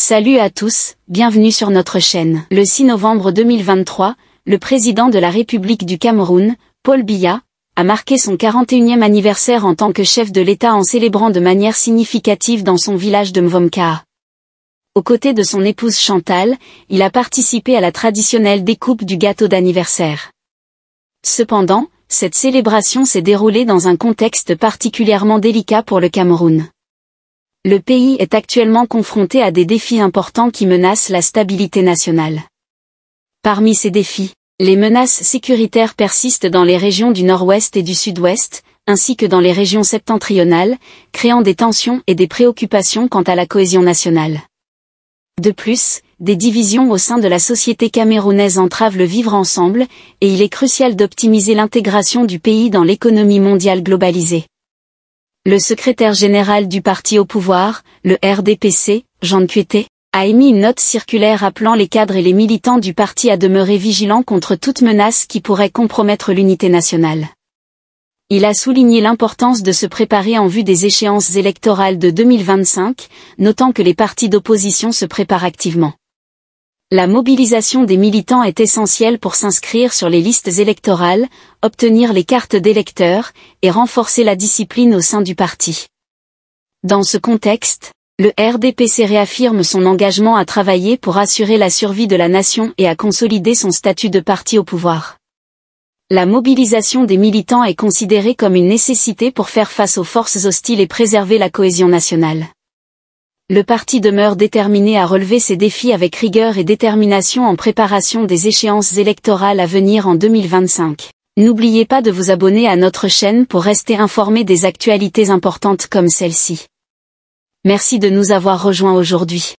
Salut à tous, bienvenue sur notre chaîne. Le 6 novembre 2023, le président de la République du Cameroun, Paul Biya, a marqué son 41e anniversaire en tant que chef de l'État en célébrant de manière significative dans son village de Mvomka. Aux côtés de son épouse Chantal, il a participé à la traditionnelle découpe du gâteau d'anniversaire. Cependant, cette célébration s'est déroulée dans un contexte particulièrement délicat pour le Cameroun le pays est actuellement confronté à des défis importants qui menacent la stabilité nationale. Parmi ces défis, les menaces sécuritaires persistent dans les régions du nord-ouest et du sud-ouest, ainsi que dans les régions septentrionales, créant des tensions et des préoccupations quant à la cohésion nationale. De plus, des divisions au sein de la société camerounaise entravent le vivre ensemble, et il est crucial d'optimiser l'intégration du pays dans l'économie mondiale globalisée. Le secrétaire général du parti au pouvoir, le RDPC, Jean Cuété, a émis une note circulaire appelant les cadres et les militants du parti à demeurer vigilants contre toute menace qui pourrait compromettre l'unité nationale. Il a souligné l'importance de se préparer en vue des échéances électorales de 2025, notant que les partis d'opposition se préparent activement. La mobilisation des militants est essentielle pour s'inscrire sur les listes électorales, obtenir les cartes d'électeurs et renforcer la discipline au sein du parti. Dans ce contexte, le RDPC réaffirme son engagement à travailler pour assurer la survie de la nation et à consolider son statut de parti au pouvoir. La mobilisation des militants est considérée comme une nécessité pour faire face aux forces hostiles et préserver la cohésion nationale le parti demeure déterminé à relever ses défis avec rigueur et détermination en préparation des échéances électorales à venir en 2025. N'oubliez pas de vous abonner à notre chaîne pour rester informé des actualités importantes comme celle-ci. Merci de nous avoir rejoints aujourd'hui.